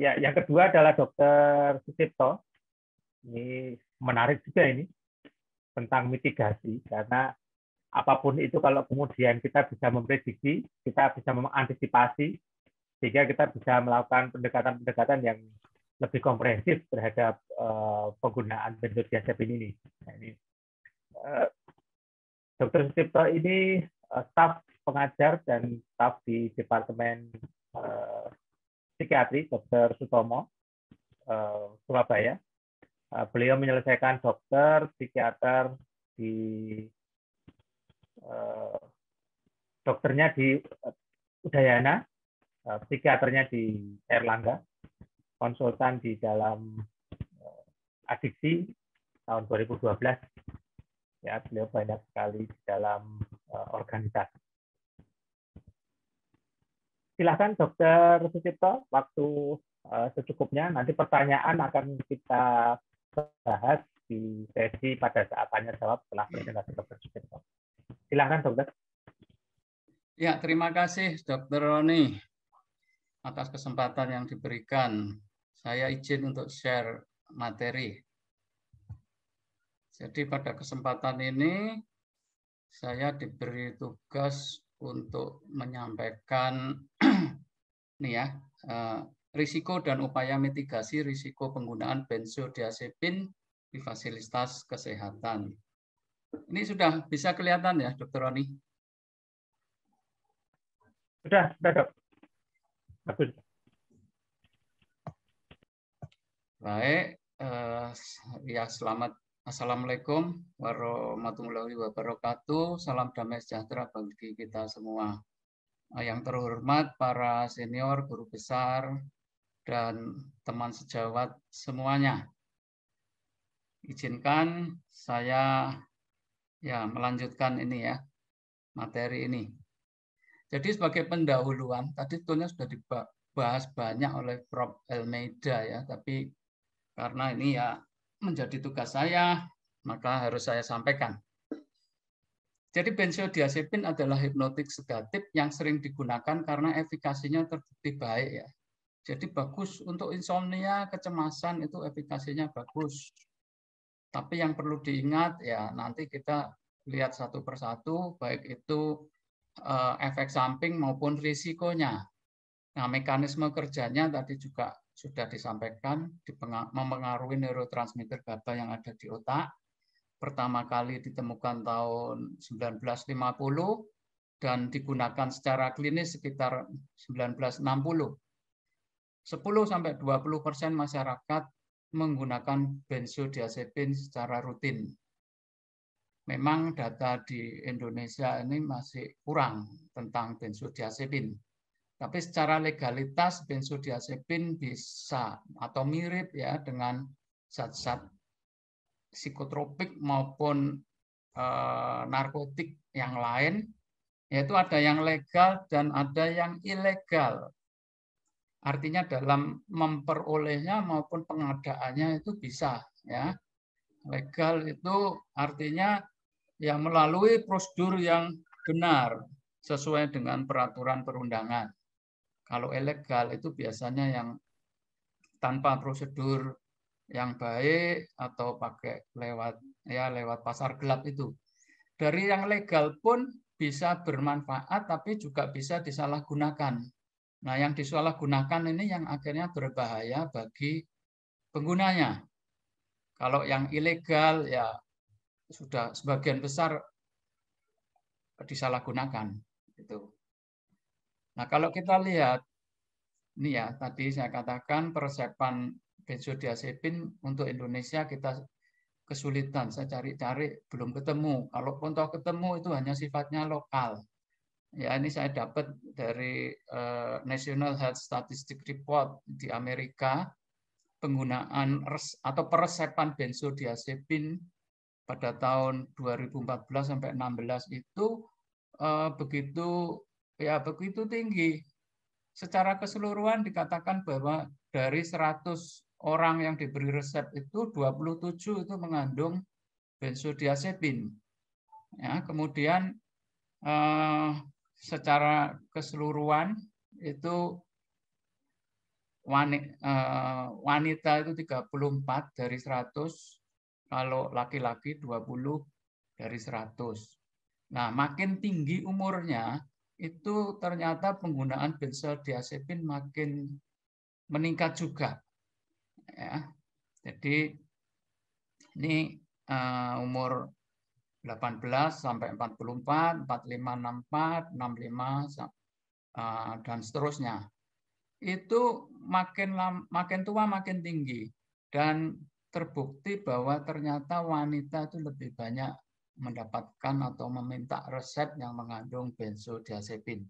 Ya, yang kedua adalah Dokter Sucipto. Ini menarik juga ini tentang mitigasi karena apapun itu kalau kemudian kita bisa memprediksi, kita bisa mengantisipasi sehingga kita bisa melakukan pendekatan-pendekatan yang lebih komprehensif terhadap uh, penggunaan benzodiazepin ini. Nah, ini eh, Dokter Dr. ini uh, staf pengajar dan staf di Departemen psikiatri Dr. Sutomo uh, Surabaya. Uh, beliau menyelesaikan dokter psikiater di uh, dokternya di Udayana, uh, psikiaternya di Erlangga, konsultan di dalam uh, adiksi tahun 2012. Ya, beliau banyak sekali di dalam uh, organisasi silahkan Dokter Sucipto waktu eh, secukupnya nanti pertanyaan akan kita bahas di sesi pada saat tanya jawab setelah presentasi Dokter Sucipto. Silahkan Dokter. Ya terima kasih Dokter Roni atas kesempatan yang diberikan. Saya izin untuk share materi. Jadi pada kesempatan ini saya diberi tugas untuk menyampaikan nih ya eh, risiko dan upaya mitigasi risiko penggunaan benzodiazepin di fasilitas kesehatan. Ini sudah bisa kelihatan ya, Dokter Roni? Sudah, sudah, Dok. Bagus. Baik, eh, ya selamat Assalamualaikum warahmatullahi wabarakatuh. Salam damai sejahtera bagi kita semua. Eh, yang terhormat para senior, guru besar, dan teman sejawat semuanya. Izinkan saya ya melanjutkan ini ya materi ini. Jadi sebagai pendahuluan, tadi tentunya sudah dibahas banyak oleh Prof. Elmeida ya, tapi karena ini ya menjadi tugas saya, maka harus saya sampaikan. Jadi benzodiazepin adalah hipnotik sedatif yang sering digunakan karena efikasinya terbukti baik ya. Jadi bagus untuk insomnia, kecemasan itu efikasinya bagus. Tapi yang perlu diingat ya nanti kita lihat satu persatu baik itu eh, efek samping maupun risikonya. Nah, mekanisme kerjanya tadi juga sudah disampaikan mempengaruhi neurotransmitter GABA yang ada di otak. Pertama kali ditemukan tahun 1950 dan digunakan secara klinis sekitar 1960. 10 sampai 20 persen masyarakat menggunakan benzodiazepin secara rutin. Memang data di Indonesia ini masih kurang tentang benzodiazepin tapi secara legalitas benzodiazepin bisa atau mirip ya dengan zat-zat psikotropik maupun e, narkotik yang lain, yaitu ada yang legal dan ada yang ilegal. Artinya dalam memperolehnya maupun pengadaannya itu bisa ya. Legal itu artinya yang melalui prosedur yang benar sesuai dengan peraturan perundangan. Kalau ilegal itu biasanya yang tanpa prosedur yang baik atau pakai lewat ya lewat pasar gelap itu. Dari yang legal pun bisa bermanfaat tapi juga bisa disalahgunakan. Nah, yang disalahgunakan ini yang akhirnya berbahaya bagi penggunanya. Kalau yang ilegal ya sudah sebagian besar disalahgunakan itu. Nah, kalau kita lihat, ini ya, tadi saya katakan persiapan benzodiazepin untuk Indonesia kita kesulitan, saya cari-cari belum ketemu. pun toh ketemu itu hanya sifatnya lokal. Ya, ini saya dapat dari uh, National Health Statistics Report di Amerika penggunaan res, atau peresepan benzodiazepin pada tahun 2014 sampai 16 itu uh, begitu Ya begitu tinggi. Secara keseluruhan dikatakan bahwa dari 100 orang yang diberi resep itu 27 itu mengandung benzodiazepin. Ya, kemudian eh, secara keseluruhan itu eh, wanita, itu wanita itu 34 dari 100, kalau laki-laki 20 dari 100. Nah, makin tinggi umurnya, itu ternyata penggunaan benzodiazepin makin meningkat juga. Ya. Jadi ini uh, umur 18 sampai 44, 45, 64, 65 uh, dan seterusnya. Itu makin makin tua makin tinggi dan terbukti bahwa ternyata wanita itu lebih banyak mendapatkan atau meminta resep yang mengandung benzodiazepin.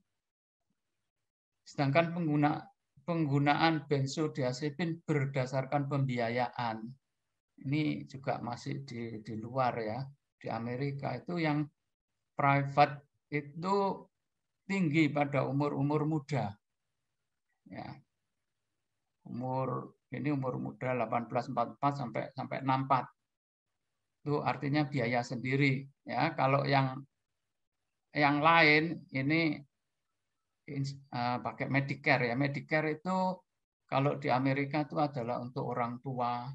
Sedangkan pengguna, penggunaan benzodiazepin berdasarkan pembiayaan. Ini juga masih di, di luar ya. Di Amerika itu yang private itu tinggi pada umur-umur muda. Ya. Umur ini umur muda 1844 sampai sampai 64 itu artinya biaya sendiri ya kalau yang yang lain ini eh, pakai Medicare ya Medicare itu kalau di Amerika itu adalah untuk orang tua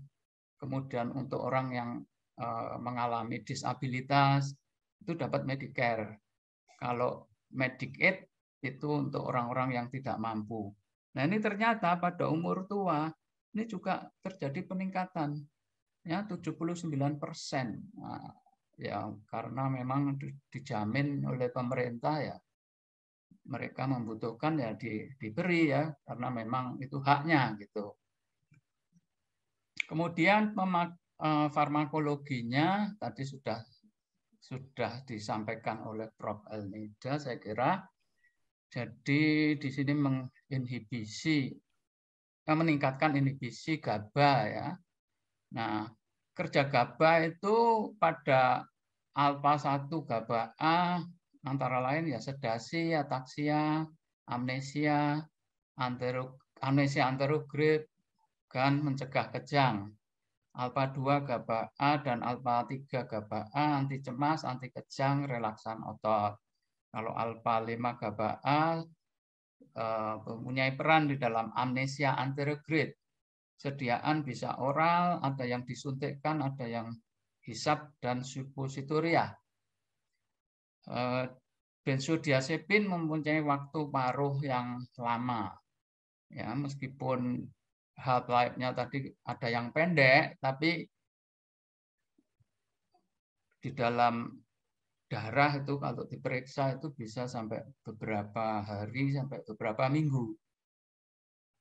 kemudian untuk orang yang eh, mengalami disabilitas itu dapat Medicare kalau Medicaid itu untuk orang-orang yang tidak mampu nah ini ternyata pada umur tua ini juga terjadi peningkatan ya 79 persen. Nah, ya karena memang dijamin oleh pemerintah ya mereka membutuhkan ya di, diberi ya karena memang itu haknya gitu. Kemudian eh, farmakologinya tadi sudah sudah disampaikan oleh Prof. Elnida saya kira. Jadi di sini menginhibisi eh, meningkatkan inhibisi GABA ya Nah, kerja gabah itu pada alfa 1 gabah A antara lain ya sedasi, ataksia, amnesia, antero, amnesia anterograde, dan mencegah kejang. Alfa 2 gabah A dan alfa 3 gabah A anti cemas, anti kejang, relaksan otot. Kalau alfa 5 gabah A eh, mempunyai peran di dalam amnesia anterograde sediaan bisa oral, ada yang disuntikkan, ada yang hisap dan supositoria. Eh, benzodiazepin mempunyai waktu paruh yang lama. Ya, meskipun half life-nya tadi ada yang pendek, tapi di dalam darah itu kalau diperiksa itu bisa sampai beberapa hari sampai beberapa minggu.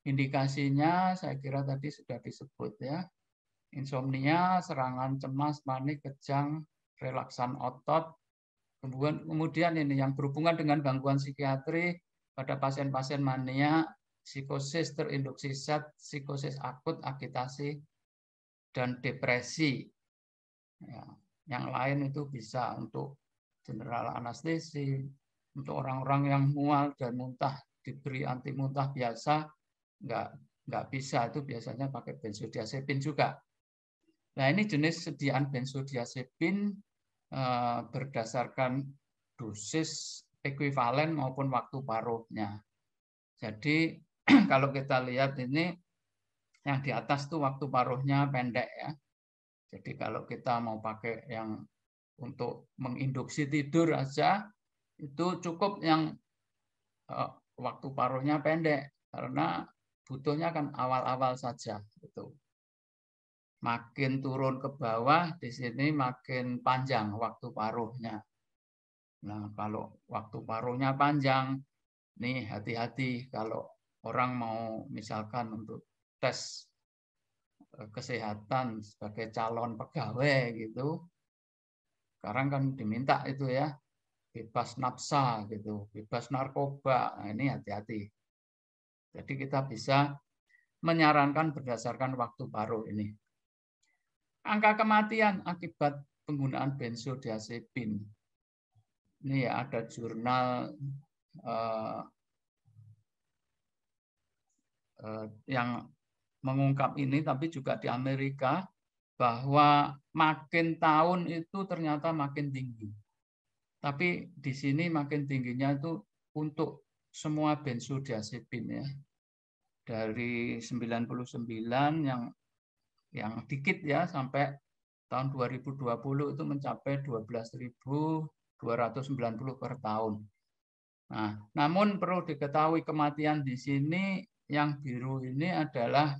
Indikasinya saya kira tadi sudah disebut ya. Insomnia, serangan cemas, panik, kejang, relaksan otot. Kemudian, kemudian ini yang berhubungan dengan gangguan psikiatri pada pasien-pasien mania, psikosis terinduksi zat, psikosis akut, agitasi, dan depresi. Ya, yang lain itu bisa untuk general anestesi, untuk orang-orang yang mual dan muntah diberi anti muntah biasa nggak nggak bisa itu biasanya pakai benzodiazepin juga. Nah ini jenis sediaan benzodiazepin eh, berdasarkan dosis ekuivalen maupun waktu paruhnya. Jadi kalau kita lihat ini yang di atas tuh waktu paruhnya pendek ya. Jadi kalau kita mau pakai yang untuk menginduksi tidur aja itu cukup yang eh, waktu paruhnya pendek karena butuhnya kan awal-awal saja itu. Makin turun ke bawah di sini makin panjang waktu paruhnya. Nah, kalau waktu paruhnya panjang, nih hati-hati kalau orang mau misalkan untuk tes eh, kesehatan sebagai calon pegawai gitu. Sekarang kan diminta itu ya, bebas nafsa gitu, bebas narkoba. Nah, ini hati-hati jadi kita bisa menyarankan berdasarkan waktu paruh ini. Angka kematian akibat penggunaan benzodiazepin. Ini ya ada jurnal eh, eh, yang mengungkap ini, tapi juga di Amerika bahwa makin tahun itu ternyata makin tinggi. Tapi di sini makin tingginya itu untuk semua bensu diasepin ya. Dari 99 yang yang dikit ya sampai tahun 2020 itu mencapai 12.290 per tahun. Nah, namun perlu diketahui kematian di sini yang biru ini adalah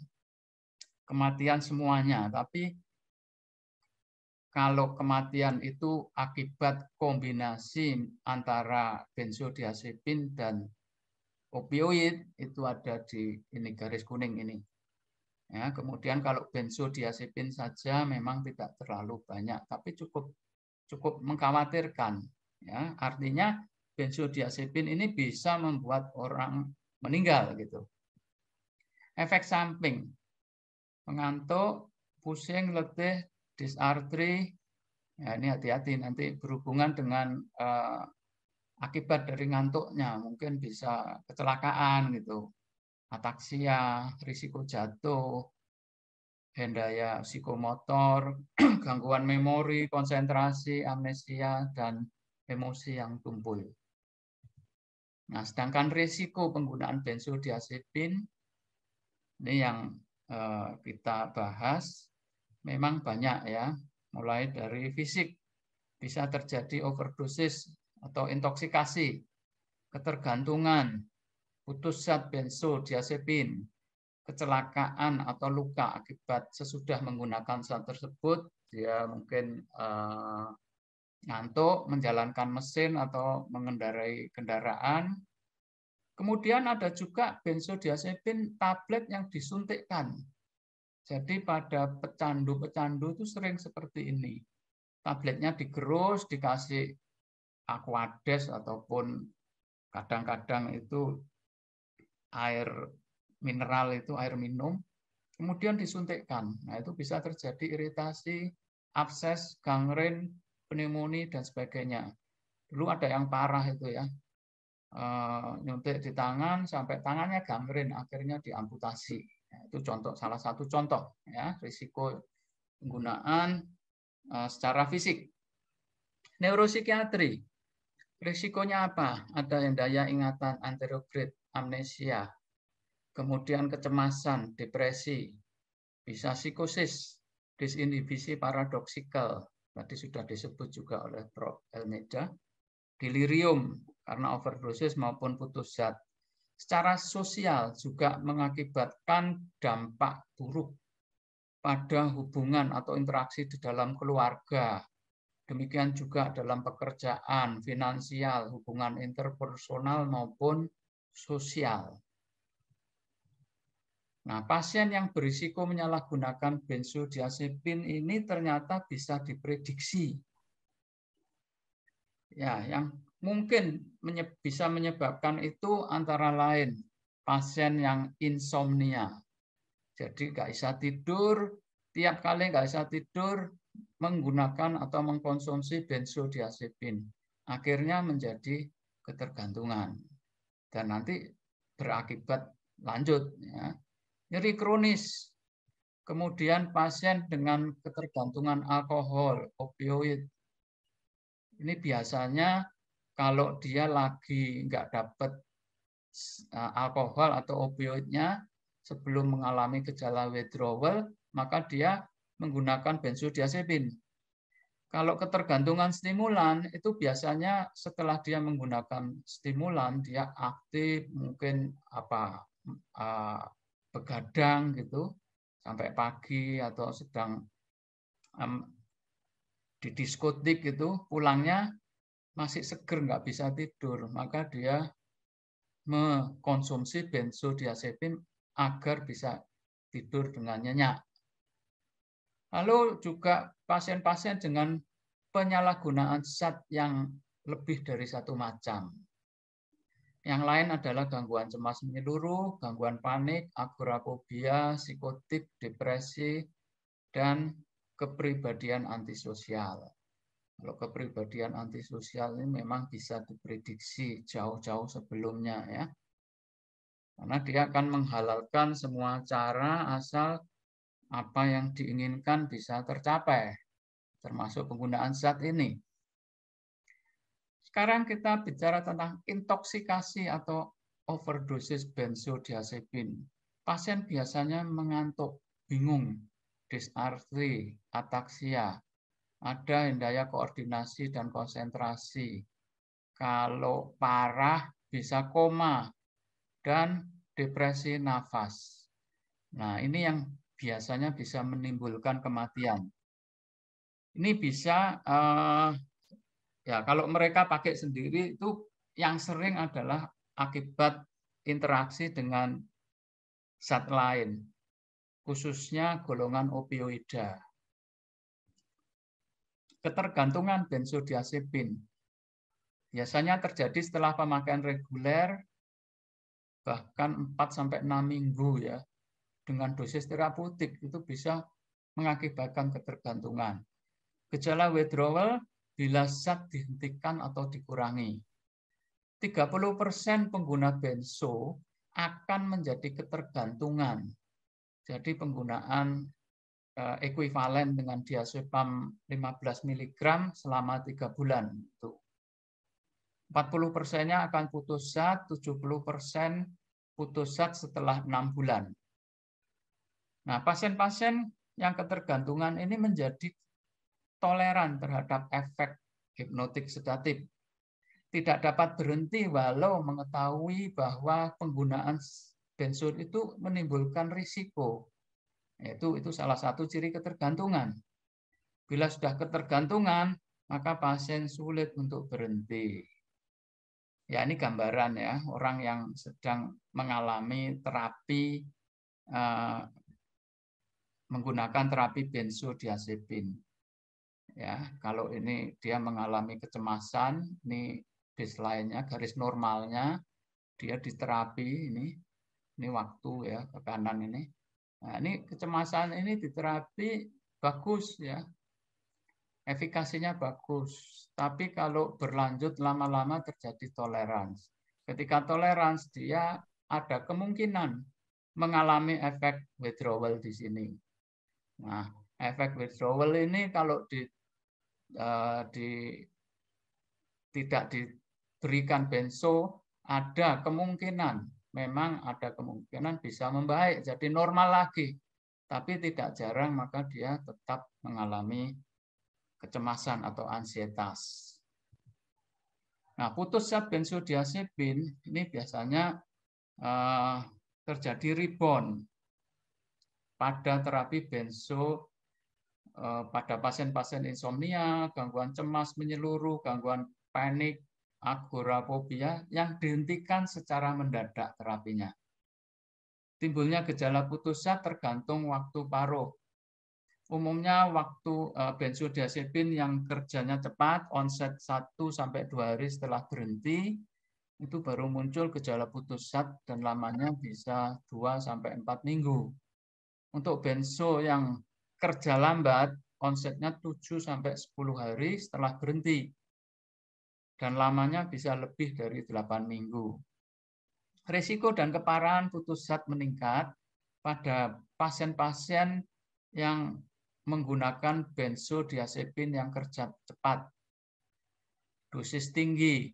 kematian semuanya, tapi kalau kematian itu akibat kombinasi antara benzodiazepin dan opioid itu ada di ini garis kuning ini. Ya, kemudian kalau benzodiazepin saja memang tidak terlalu banyak, tapi cukup cukup mengkhawatirkan. Ya, artinya benzodiazepin ini bisa membuat orang meninggal gitu. Efek samping mengantuk, pusing, letih, disartri. Ya, ini hati-hati nanti berhubungan dengan uh, akibat dari ngantuknya mungkin bisa kecelakaan gitu ataksia risiko jatuh hendaya psikomotor gangguan memori konsentrasi amnesia dan emosi yang tumpul nah sedangkan risiko penggunaan benzodiazepin ini yang eh, kita bahas memang banyak ya mulai dari fisik bisa terjadi overdosis atau intoksikasi, ketergantungan, putus zat benzodiazepin, kecelakaan atau luka akibat sesudah menggunakan zat tersebut, dia mungkin uh, ngantuk, menjalankan mesin atau mengendarai kendaraan. Kemudian ada juga benzodiazepin tablet yang disuntikkan. Jadi pada pecandu-pecandu itu sering seperti ini. Tabletnya digerus, dikasih aquades ataupun kadang-kadang itu air mineral itu air minum kemudian disuntikkan. Nah, itu bisa terjadi iritasi, abses, gangren, pneumonia dan sebagainya. Dulu ada yang parah itu ya. Eh, nyuntik di tangan sampai tangannya gangren, akhirnya diamputasi. Nah, itu contoh salah satu contoh ya, risiko penggunaan eh, secara fisik. Neuropsikiatri Risikonya apa? Ada yang daya ingatan anterograde, amnesia, kemudian kecemasan, depresi, bisa psikosis, disinhibisi paradoksikal, tadi sudah disebut juga oleh Prof. Elmeda, delirium karena overdosis maupun putus zat. Secara sosial juga mengakibatkan dampak buruk pada hubungan atau interaksi di dalam keluarga, Demikian juga dalam pekerjaan, finansial, hubungan interpersonal maupun sosial. Nah, pasien yang berisiko menyalahgunakan benzodiazepin ini ternyata bisa diprediksi. Ya, yang mungkin bisa menyebabkan itu antara lain pasien yang insomnia. Jadi nggak bisa tidur, tiap kali nggak bisa tidur, menggunakan atau mengkonsumsi benzodiazepin. Akhirnya menjadi ketergantungan. Dan nanti berakibat lanjut. Ya. Nyeri kronis. Kemudian pasien dengan ketergantungan alkohol, opioid. Ini biasanya kalau dia lagi nggak dapat e, alkohol atau opioidnya sebelum mengalami gejala withdrawal, maka dia menggunakan benzodiazepin. Kalau ketergantungan stimulan itu biasanya setelah dia menggunakan stimulan dia aktif mungkin apa begadang gitu sampai pagi atau sedang di diskotik gitu pulangnya masih seger nggak bisa tidur maka dia mengkonsumsi benzodiazepin agar bisa tidur dengan nyenyak Lalu juga pasien-pasien dengan penyalahgunaan zat yang lebih dari satu macam. Yang lain adalah gangguan cemas menyeluruh, gangguan panik, agorafobia, psikotik, depresi, dan kepribadian antisosial. Kalau kepribadian antisosial ini memang bisa diprediksi jauh-jauh sebelumnya ya. Karena dia akan menghalalkan semua cara asal apa yang diinginkan bisa tercapai, termasuk penggunaan zat ini. Sekarang kita bicara tentang intoksikasi atau overdosis benzodiazepin. Pasien biasanya mengantuk, bingung, disartri, ataksia, ada hendaya koordinasi dan konsentrasi. Kalau parah bisa koma dan depresi nafas. Nah, ini yang biasanya bisa menimbulkan kematian. Ini bisa uh, ya kalau mereka pakai sendiri itu yang sering adalah akibat interaksi dengan zat lain, khususnya golongan opioida. Ketergantungan benzodiazepin biasanya terjadi setelah pemakaian reguler bahkan 4 sampai 6 minggu ya dengan dosis terapeutik itu bisa mengakibatkan ketergantungan. Gejala withdrawal bila zat dihentikan atau dikurangi. 30% pengguna benzo akan menjadi ketergantungan. Jadi penggunaan eh, ekuivalen dengan diazepam 15 mg selama 3 bulan. 40 persennya akan putus zat, 70 persen putus zat setelah 6 bulan. Nah, pasien-pasien yang ketergantungan ini menjadi toleran terhadap efek hipnotik sedatif. Tidak dapat berhenti walau mengetahui bahwa penggunaan bensun itu menimbulkan risiko. Yaitu itu salah satu ciri ketergantungan. Bila sudah ketergantungan, maka pasien sulit untuk berhenti. Ya, ini gambaran ya, orang yang sedang mengalami terapi eh, menggunakan terapi benzodiazepin. Ya, kalau ini dia mengalami kecemasan, ini baseline-nya, garis normalnya, dia diterapi ini, ini waktu ya ke kanan ini. Nah, ini kecemasan ini diterapi bagus ya, efikasinya bagus. Tapi kalau berlanjut lama-lama terjadi toleransi. Ketika toleransi dia ada kemungkinan mengalami efek withdrawal di sini. Nah, efek withdrawal ini kalau di, uh, di tidak diberikan benzo ada kemungkinan memang ada kemungkinan bisa membaik jadi normal lagi tapi tidak jarang maka dia tetap mengalami kecemasan atau ansietas. Nah, putus zat benzodiazepin ini biasanya uh, terjadi rebound pada terapi benzo eh, pada pasien-pasien insomnia, gangguan cemas menyeluruh, gangguan panik, agorafobia yang dihentikan secara mendadak terapinya. Timbulnya gejala putusnya tergantung waktu paruh. Umumnya waktu eh, benzodiazepin yang kerjanya cepat, onset 1 sampai 2 hari setelah berhenti, itu baru muncul gejala putus zat dan lamanya bisa 2 sampai 4 minggu. Untuk benzo yang kerja lambat, konsepnya 7 sampai 10 hari setelah berhenti. Dan lamanya bisa lebih dari 8 minggu. Risiko dan keparahan putus zat meningkat pada pasien-pasien yang menggunakan benzodiazepin yang kerja cepat, dosis tinggi,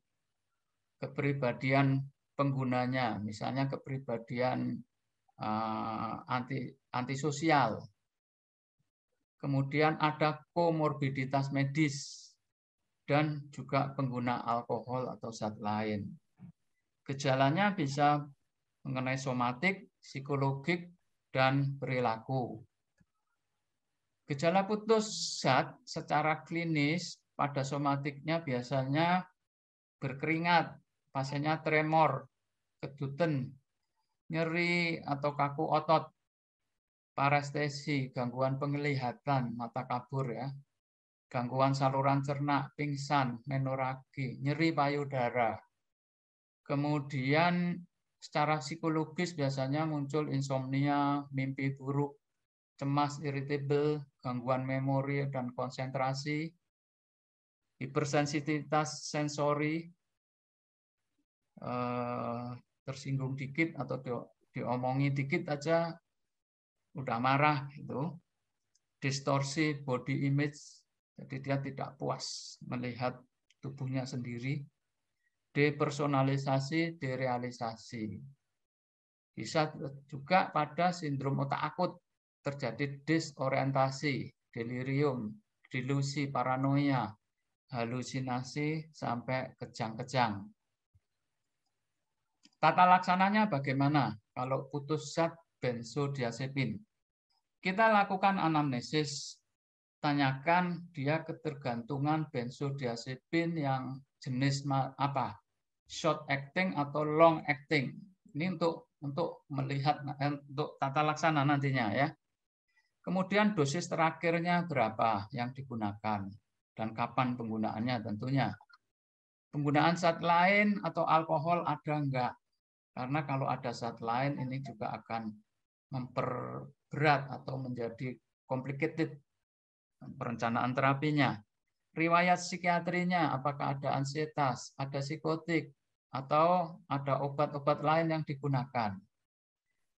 kepribadian penggunanya, misalnya kepribadian Eh, anti antisosial. Kemudian ada komorbiditas medis dan juga pengguna alkohol atau zat lain. Gejalanya bisa mengenai somatik, psikologik, dan perilaku. Gejala putus zat secara klinis pada somatiknya biasanya berkeringat, pasiennya tremor, kedutan, nyeri atau kaku otot, parestesi, gangguan penglihatan, mata kabur ya, gangguan saluran cerna, pingsan, menoraki, nyeri payudara. Kemudian secara psikologis biasanya muncul insomnia, mimpi buruk, cemas irritable, gangguan memori dan konsentrasi, hipersensitivitas sensori, eh, tersinggung dikit atau di, diomongi dikit aja udah marah gitu. Distorsi body image, jadi dia tidak puas melihat tubuhnya sendiri. Depersonalisasi, derealisasi. Bisa juga pada sindrom otak akut terjadi disorientasi, delirium, delusi, paranoia, halusinasi sampai kejang-kejang. Tata laksananya bagaimana kalau putus zat benzodiazepin? Kita lakukan anamnesis, tanyakan dia ketergantungan benzodiazepin yang jenis apa, short acting atau long acting. Ini untuk untuk melihat eh, untuk tata laksana nantinya ya. Kemudian dosis terakhirnya berapa yang digunakan dan kapan penggunaannya tentunya. Penggunaan zat lain atau alkohol ada enggak? Karena kalau ada zat lain ini juga akan memperberat atau menjadi complicated perencanaan terapinya. Riwayat psikiatrinya, apakah ada ansietas, ada psikotik, atau ada obat-obat lain yang digunakan.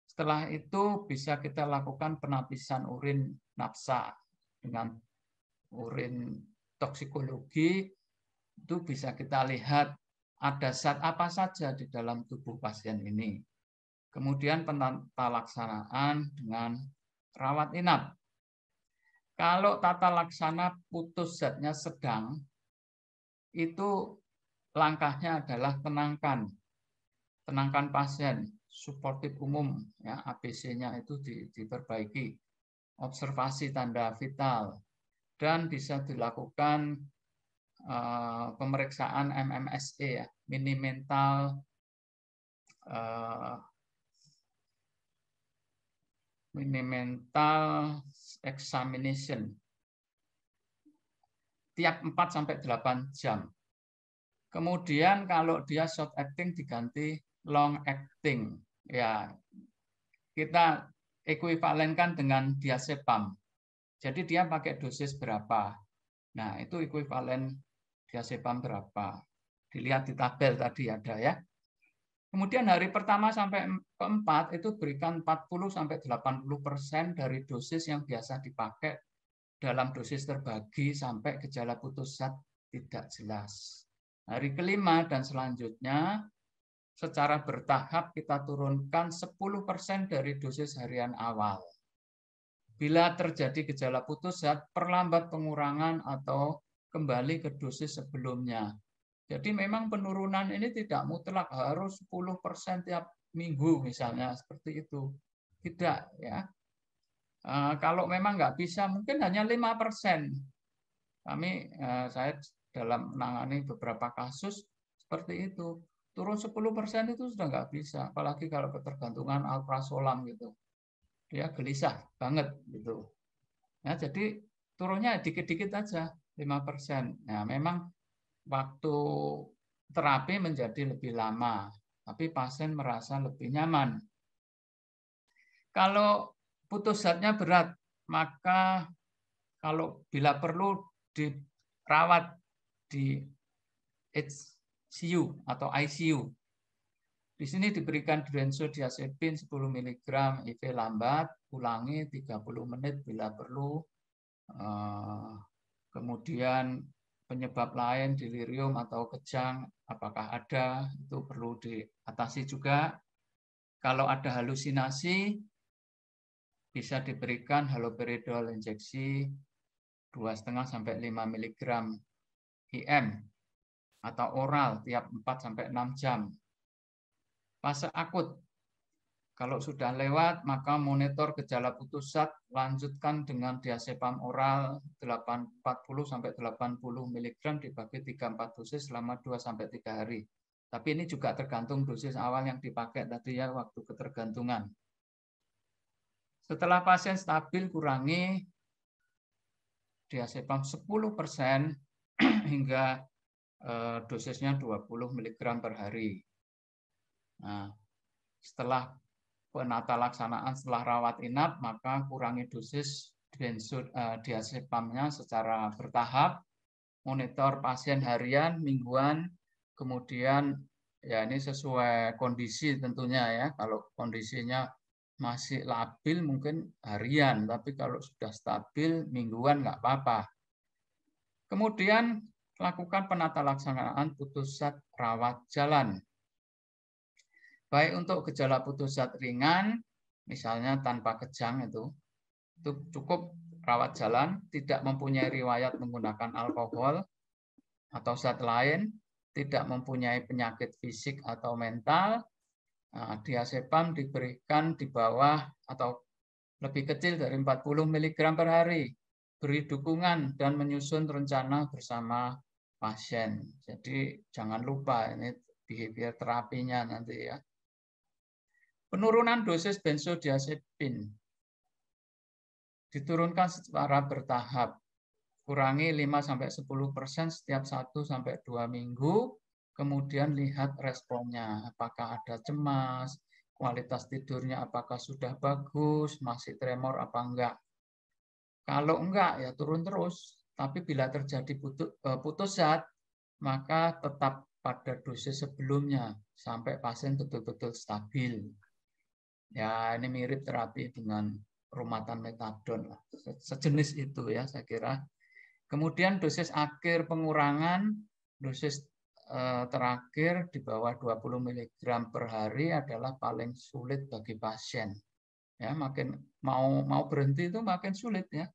Setelah itu bisa kita lakukan penapisan urin nafsa dengan urin toksikologi itu bisa kita lihat ada zat apa saja di dalam tubuh pasien ini. Kemudian penata laksanaan dengan rawat inap. Kalau tata laksana putus zatnya sedang, itu langkahnya adalah tenangkan. Tenangkan pasien, suportif umum, ya ABC-nya itu di, diperbaiki. Observasi tanda vital. Dan bisa dilakukan Eh, pemeriksaan MMSE ya, mini mental eh, mini mental examination tiap 4 sampai 8 jam. Kemudian kalau dia short acting diganti long acting. Ya. Kita ekuivalenkan dengan diazepam. Jadi dia pakai dosis berapa. Nah, itu ekuivalen diazepam berapa. Dilihat di tabel tadi ada ya. Kemudian hari pertama sampai keempat itu berikan 40 sampai 80 persen dari dosis yang biasa dipakai dalam dosis terbagi sampai gejala putus zat tidak jelas. Hari kelima dan selanjutnya secara bertahap kita turunkan 10 persen dari dosis harian awal. Bila terjadi gejala putus zat, perlambat pengurangan atau kembali ke dosis sebelumnya. Jadi memang penurunan ini tidak mutlak harus 10% tiap minggu misalnya seperti itu. Tidak ya. Eh, kalau memang nggak bisa mungkin hanya 5%. Kami eh, saya dalam menangani beberapa kasus seperti itu. Turun 10% itu sudah nggak bisa, apalagi kalau ketergantungan alprazolam gitu. Dia gelisah banget gitu. Nah, jadi turunnya dikit-dikit aja 5%. Nah, memang waktu terapi menjadi lebih lama, tapi pasien merasa lebih nyaman. Kalau putus zatnya berat, maka kalau bila perlu dirawat di ICU atau ICU. Di sini diberikan benzodiazepin 10 mg IV lambat, ulangi 30 menit bila perlu. Eh, Kemudian penyebab lain delirium atau kejang apakah ada itu perlu diatasi juga. Kalau ada halusinasi bisa diberikan haloperidol injeksi 2,5 sampai 5 mg IM atau oral tiap 4 sampai 6 jam. Fase akut kalau sudah lewat, maka monitor gejala putus zat, lanjutkan dengan diazepam oral 40-80 mg dibagi 3-4 dosis selama 2-3 hari. Tapi ini juga tergantung dosis awal yang dipakai tadi ya, waktu ketergantungan. Setelah pasien stabil, kurangi diazepam 10% hingga eh, dosisnya 20 mg per hari. Nah, setelah penata laksanaan setelah rawat inap, maka kurangi dosis eh, diazepamnya secara bertahap, monitor pasien harian, mingguan, kemudian ya ini sesuai kondisi tentunya ya. Kalau kondisinya masih labil mungkin harian, tapi kalau sudah stabil mingguan nggak apa-apa. Kemudian lakukan penata laksanaan putusan rawat jalan baik untuk gejala putus zat ringan, misalnya tanpa kejang itu, itu cukup rawat jalan, tidak mempunyai riwayat menggunakan alkohol atau zat lain, tidak mempunyai penyakit fisik atau mental, nah, diazepam diberikan di bawah atau lebih kecil dari 40 mg per hari. Beri dukungan dan menyusun rencana bersama pasien. Jadi jangan lupa ini behavior terapinya nanti ya. Penurunan dosis benzodiazepin diturunkan secara bertahap. Kurangi 5-10% setiap 1-2 minggu, kemudian lihat responnya. Apakah ada cemas, kualitas tidurnya apakah sudah bagus, masih tremor apa enggak. Kalau enggak, ya turun terus. Tapi bila terjadi e, putus zat, maka tetap pada dosis sebelumnya sampai pasien betul-betul stabil. Ya ini mirip terapi dengan rumatan metadon lah. Sejenis itu ya saya kira. Kemudian dosis akhir pengurangan, dosis eh, terakhir di bawah 20 mg per hari adalah paling sulit bagi pasien. Ya, makin mau mau berhenti itu makin sulit ya.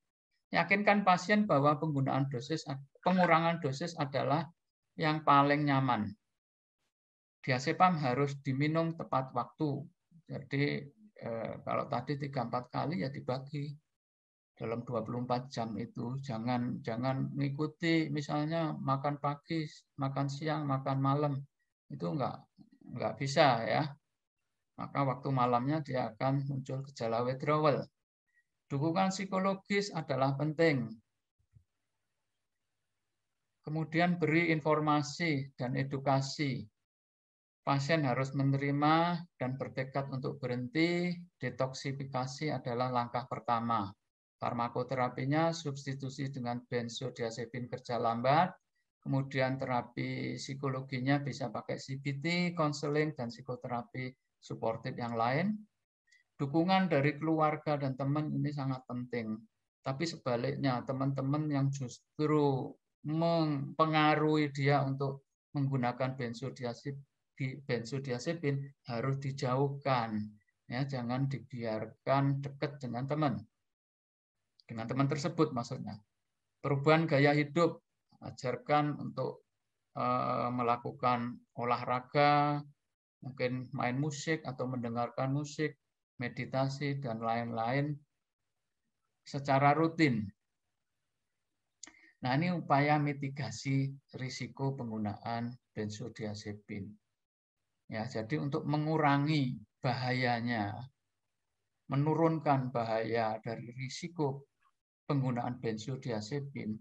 Yakinkan pasien bahwa penggunaan dosis pengurangan dosis adalah yang paling nyaman. Diazepam harus diminum tepat waktu jadi eh, kalau tadi 3-4 kali ya dibagi dalam 24 jam itu. Jangan jangan mengikuti misalnya makan pagi, makan siang, makan malam. Itu enggak enggak bisa ya. Maka waktu malamnya dia akan muncul gejala withdrawal. Dukungan psikologis adalah penting. Kemudian beri informasi dan edukasi pasien harus menerima dan bertekad untuk berhenti detoksifikasi adalah langkah pertama. Farmakoterapinya substitusi dengan benzodiazepin kerja lambat, kemudian terapi psikologinya bisa pakai CBT, konseling, dan psikoterapi suportif yang lain. Dukungan dari keluarga dan teman ini sangat penting. Tapi sebaliknya, teman-teman yang justru mempengaruhi dia untuk menggunakan benzodiazepin di benzodiazepin harus dijauhkan ya jangan dibiarkan dekat dengan teman dengan teman tersebut maksudnya perubahan gaya hidup ajarkan untuk e, melakukan olahraga mungkin main musik atau mendengarkan musik meditasi dan lain-lain secara rutin nah ini upaya mitigasi risiko penggunaan benzodiazepin Ya, jadi untuk mengurangi bahayanya, menurunkan bahaya dari risiko penggunaan benzodiazepin,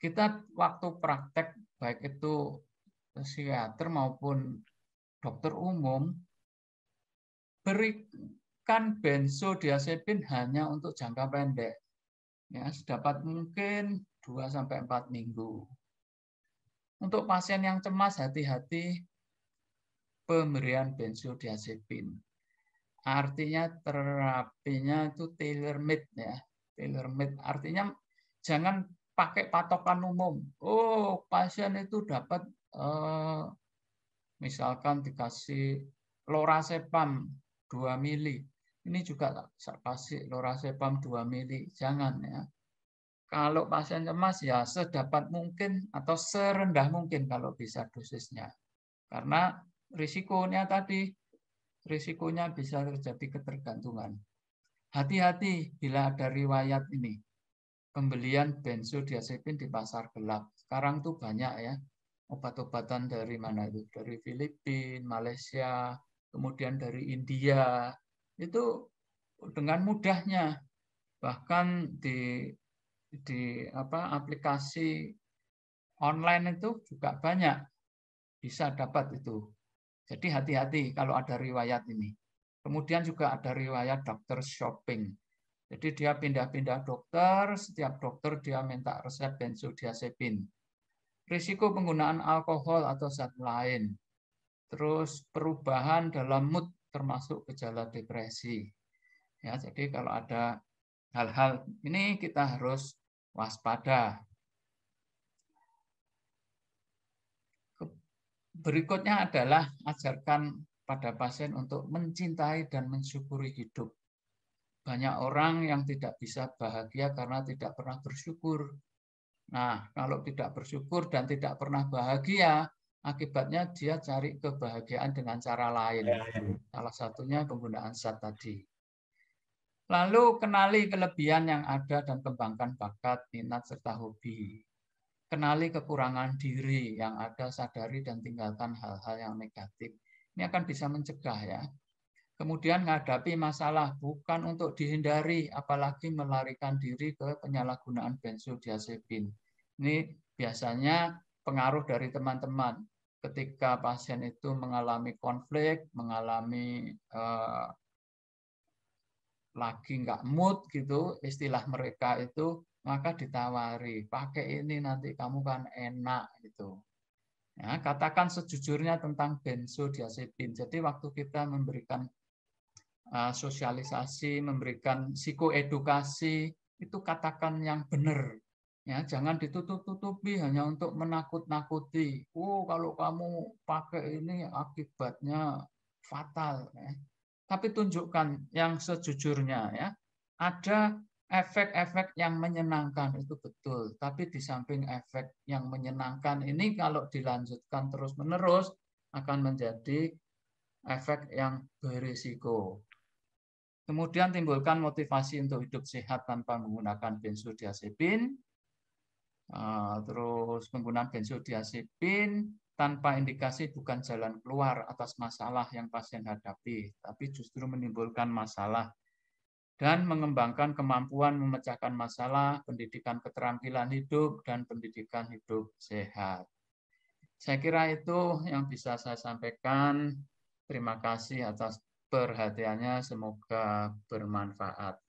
kita waktu praktek baik itu psikiater maupun dokter umum berikan benzodiazepin hanya untuk jangka pendek. Ya, sedapat mungkin 2 sampai 4 minggu. Untuk pasien yang cemas hati-hati pemberian benzodiazepin. Artinya terapinya itu tailor made ya, tailor made. Artinya jangan pakai patokan umum. Oh, pasien itu dapat eh, misalkan dikasih lorazepam 2 mili. Ini juga kasih lorazepam 2 mili. Jangan ya. Kalau pasien cemas ya sedapat mungkin atau serendah mungkin kalau bisa dosisnya. Karena risikonya tadi, risikonya bisa terjadi ketergantungan. Hati-hati bila ada riwayat ini. Pembelian benzodiazepin di pasar gelap. Sekarang tuh banyak ya obat-obatan dari mana itu? Dari Filipina, Malaysia, kemudian dari India. Itu dengan mudahnya bahkan di di apa aplikasi online itu juga banyak bisa dapat itu jadi hati-hati kalau ada riwayat ini. Kemudian juga ada riwayat dokter shopping. Jadi dia pindah-pindah dokter, setiap dokter dia minta resep benzodiazepin. Risiko penggunaan alkohol atau zat lain. Terus perubahan dalam mood termasuk gejala depresi. Ya, jadi kalau ada hal-hal ini kita harus waspada. Berikutnya adalah ajarkan pada pasien untuk mencintai dan mensyukuri hidup. Banyak orang yang tidak bisa bahagia karena tidak pernah bersyukur. Nah, kalau tidak bersyukur dan tidak pernah bahagia, akibatnya dia cari kebahagiaan dengan cara lain. Iya, iya. Salah satunya penggunaan zat tadi. Lalu kenali kelebihan yang ada dan kembangkan bakat, minat, serta hobi. Kenali kekurangan diri yang ada, sadari dan tinggalkan hal-hal yang negatif. Ini akan bisa mencegah ya. Kemudian menghadapi masalah bukan untuk dihindari, apalagi melarikan diri ke penyalahgunaan benzodiazepin. Ini biasanya pengaruh dari teman-teman ketika pasien itu mengalami konflik, mengalami eh, lagi nggak mood gitu, istilah mereka itu maka ditawari pakai ini nanti kamu kan enak gitu ya, katakan sejujurnya tentang benzodiazepin jadi waktu kita memberikan uh, sosialisasi memberikan psikoedukasi itu katakan yang benar ya jangan ditutup-tutupi hanya untuk menakut-nakuti oh kalau kamu pakai ini akibatnya fatal ya. tapi tunjukkan yang sejujurnya ya ada efek-efek yang menyenangkan itu betul, tapi di samping efek yang menyenangkan ini kalau dilanjutkan terus-menerus akan menjadi efek yang berisiko. Kemudian timbulkan motivasi untuk hidup sehat tanpa menggunakan benzodiazepin, ah, terus penggunaan benzodiazepin tanpa indikasi bukan jalan keluar atas masalah yang pasien hadapi, tapi justru menimbulkan masalah dan mengembangkan kemampuan memecahkan masalah, pendidikan keterampilan hidup, dan pendidikan hidup sehat. Saya kira itu yang bisa saya sampaikan. Terima kasih atas perhatiannya, semoga bermanfaat.